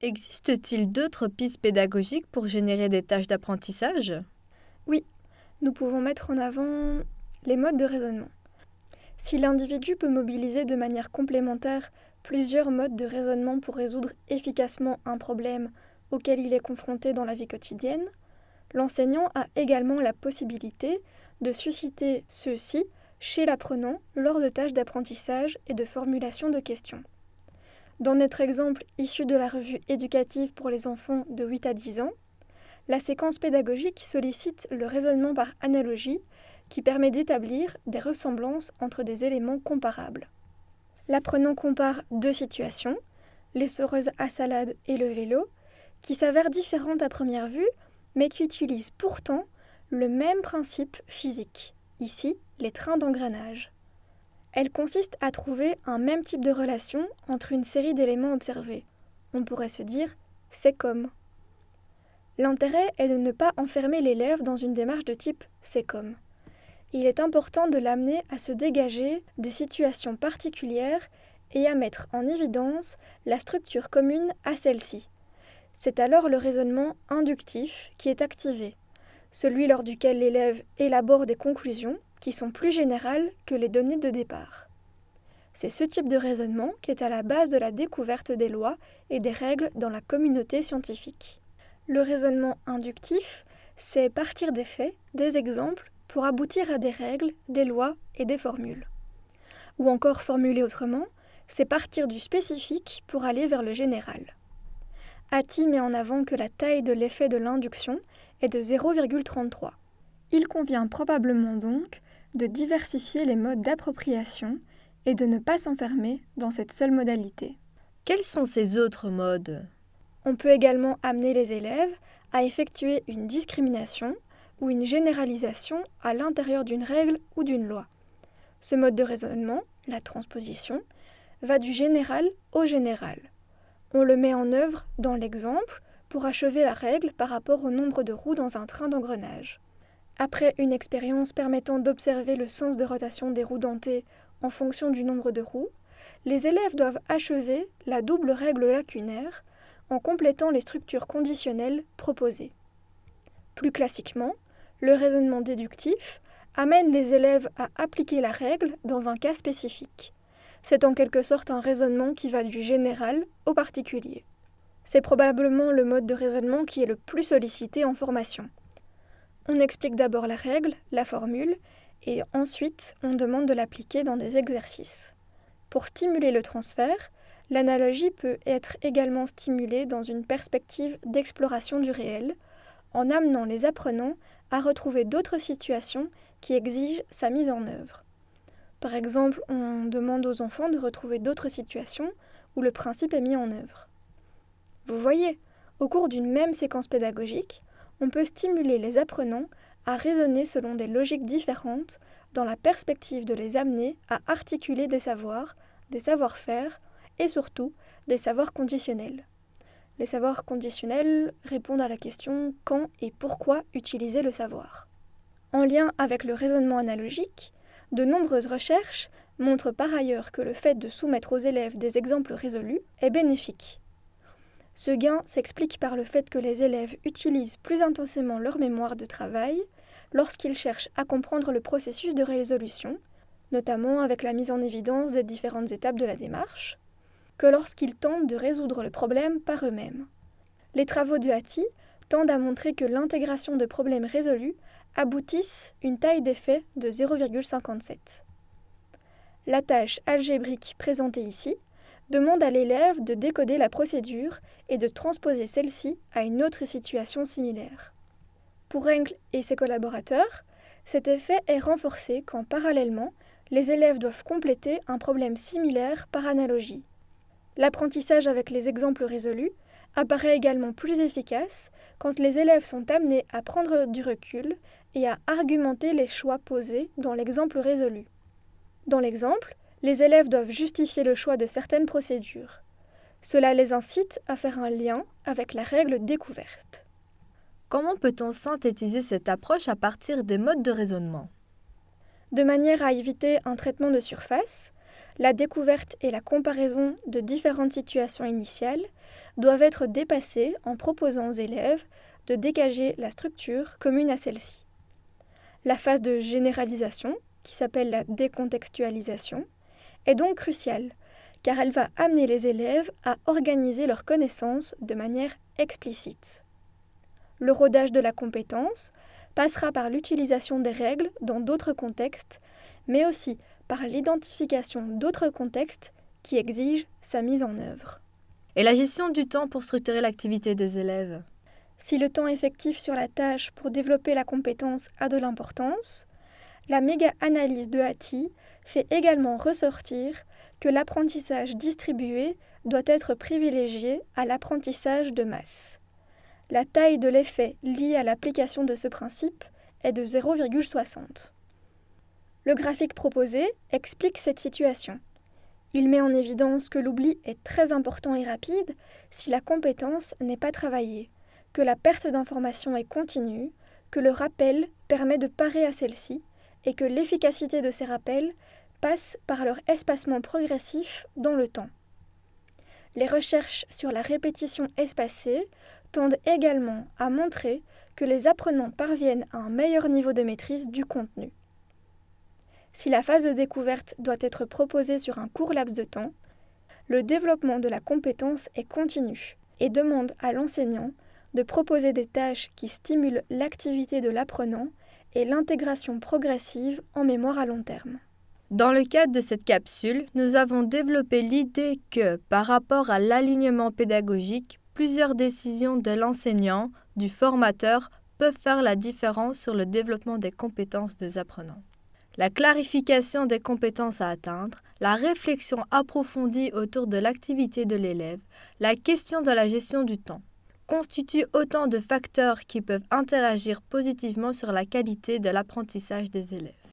Existe-t-il d'autres pistes pédagogiques pour générer des tâches d'apprentissage Oui, nous pouvons mettre en avant les modes de raisonnement. Si l'individu peut mobiliser de manière complémentaire plusieurs modes de raisonnement pour résoudre efficacement un problème auquel il est confronté dans la vie quotidienne, l'enseignant a également la possibilité de susciter ceux-ci chez l'apprenant lors de tâches d'apprentissage et de formulation de questions. Dans notre exemple issu de la revue éducative pour les enfants de 8 à 10 ans, la séquence pédagogique sollicite le raisonnement par analogie qui permet d'établir des ressemblances entre des éléments comparables. L'apprenant compare deux situations, les l'essoreuse à salade et le vélo, qui s'avèrent différentes à première vue, mais qui utilisent pourtant le même principe physique, ici les trains d'engrenage. Elle consiste à trouver un même type de relation entre une série d'éléments observés. On pourrait se dire c'est comme. L'intérêt est de ne pas enfermer l'élève dans une démarche de type c'est comme. Il est important de l'amener à se dégager des situations particulières et à mettre en évidence la structure commune à celle-ci. C'est alors le raisonnement inductif qui est activé celui lors duquel l'élève élabore des conclusions qui sont plus générales que les données de départ. C'est ce type de raisonnement qui est à la base de la découverte des lois et des règles dans la communauté scientifique. Le raisonnement inductif, c'est partir des faits, des exemples, pour aboutir à des règles, des lois et des formules. Ou encore formulé autrement, c'est partir du spécifique pour aller vers le général. Hatti met en avant que la taille de l'effet de l'induction est de 0,33. Il convient probablement donc de diversifier les modes d'appropriation et de ne pas s'enfermer dans cette seule modalité. Quels sont ces autres modes On peut également amener les élèves à effectuer une discrimination ou une généralisation à l'intérieur d'une règle ou d'une loi. Ce mode de raisonnement, la transposition, va du général au général. On le met en œuvre dans l'exemple pour achever la règle par rapport au nombre de roues dans un train d'engrenage. Après une expérience permettant d'observer le sens de rotation des roues dentées en fonction du nombre de roues, les élèves doivent achever la double règle lacunaire en complétant les structures conditionnelles proposées. Plus classiquement, le raisonnement déductif amène les élèves à appliquer la règle dans un cas spécifique. C'est en quelque sorte un raisonnement qui va du général au particulier. C'est probablement le mode de raisonnement qui est le plus sollicité en formation. On explique d'abord la règle, la formule, et ensuite on demande de l'appliquer dans des exercices. Pour stimuler le transfert, l'analogie peut être également stimulée dans une perspective d'exploration du réel, en amenant les apprenants à retrouver d'autres situations qui exigent sa mise en œuvre. Par exemple, on demande aux enfants de retrouver d'autres situations où le principe est mis en œuvre. Vous voyez, au cours d'une même séquence pédagogique, on peut stimuler les apprenants à raisonner selon des logiques différentes dans la perspective de les amener à articuler des savoirs, des savoir-faire et surtout des savoirs conditionnels. Les savoirs conditionnels répondent à la question quand et pourquoi utiliser le savoir. En lien avec le raisonnement analogique, de nombreuses recherches montrent par ailleurs que le fait de soumettre aux élèves des exemples résolus est bénéfique. Ce gain s'explique par le fait que les élèves utilisent plus intensément leur mémoire de travail lorsqu'ils cherchent à comprendre le processus de résolution, notamment avec la mise en évidence des différentes étapes de la démarche, que lorsqu'ils tentent de résoudre le problème par eux-mêmes. Les travaux de Hattie tendent à montrer que l'intégration de problèmes résolus aboutissent une taille d'effet de 0,57. La tâche algébrique présentée ici demande à l'élève de décoder la procédure et de transposer celle-ci à une autre situation similaire. Pour Engel et ses collaborateurs, cet effet est renforcé quand parallèlement, les élèves doivent compléter un problème similaire par analogie. L'apprentissage avec les exemples résolus apparaît également plus efficace quand les élèves sont amenés à prendre du recul et à argumenter les choix posés dans l'exemple résolu. Dans l'exemple, les élèves doivent justifier le choix de certaines procédures. Cela les incite à faire un lien avec la règle découverte. Comment peut-on synthétiser cette approche à partir des modes de raisonnement De manière à éviter un traitement de surface, la découverte et la comparaison de différentes situations initiales doivent être dépassées en proposant aux élèves de dégager la structure commune à celle-ci. La phase de généralisation, qui s'appelle la décontextualisation, est donc cruciale, car elle va amener les élèves à organiser leurs connaissances de manière explicite. Le rodage de la compétence passera par l'utilisation des règles dans d'autres contextes, mais aussi par l'identification d'autres contextes qui exigent sa mise en œuvre. Et la gestion du temps pour structurer l'activité des élèves si le temps effectif sur la tâche pour développer la compétence a de l'importance, la méga-analyse de Hattie fait également ressortir que l'apprentissage distribué doit être privilégié à l'apprentissage de masse. La taille de l'effet lié à l'application de ce principe est de 0,60. Le graphique proposé explique cette situation. Il met en évidence que l'oubli est très important et rapide si la compétence n'est pas travaillée que la perte d'information est continue, que le rappel permet de parer à celle-ci, et que l'efficacité de ces rappels passe par leur espacement progressif dans le temps. Les recherches sur la répétition espacée tendent également à montrer que les apprenants parviennent à un meilleur niveau de maîtrise du contenu. Si la phase de découverte doit être proposée sur un court laps de temps, le développement de la compétence est continu et demande à l'enseignant de proposer des tâches qui stimulent l'activité de l'apprenant et l'intégration progressive en mémoire à long terme. Dans le cadre de cette capsule, nous avons développé l'idée que, par rapport à l'alignement pédagogique, plusieurs décisions de l'enseignant, du formateur, peuvent faire la différence sur le développement des compétences des apprenants. La clarification des compétences à atteindre, la réflexion approfondie autour de l'activité de l'élève, la question de la gestion du temps constituent autant de facteurs qui peuvent interagir positivement sur la qualité de l'apprentissage des élèves.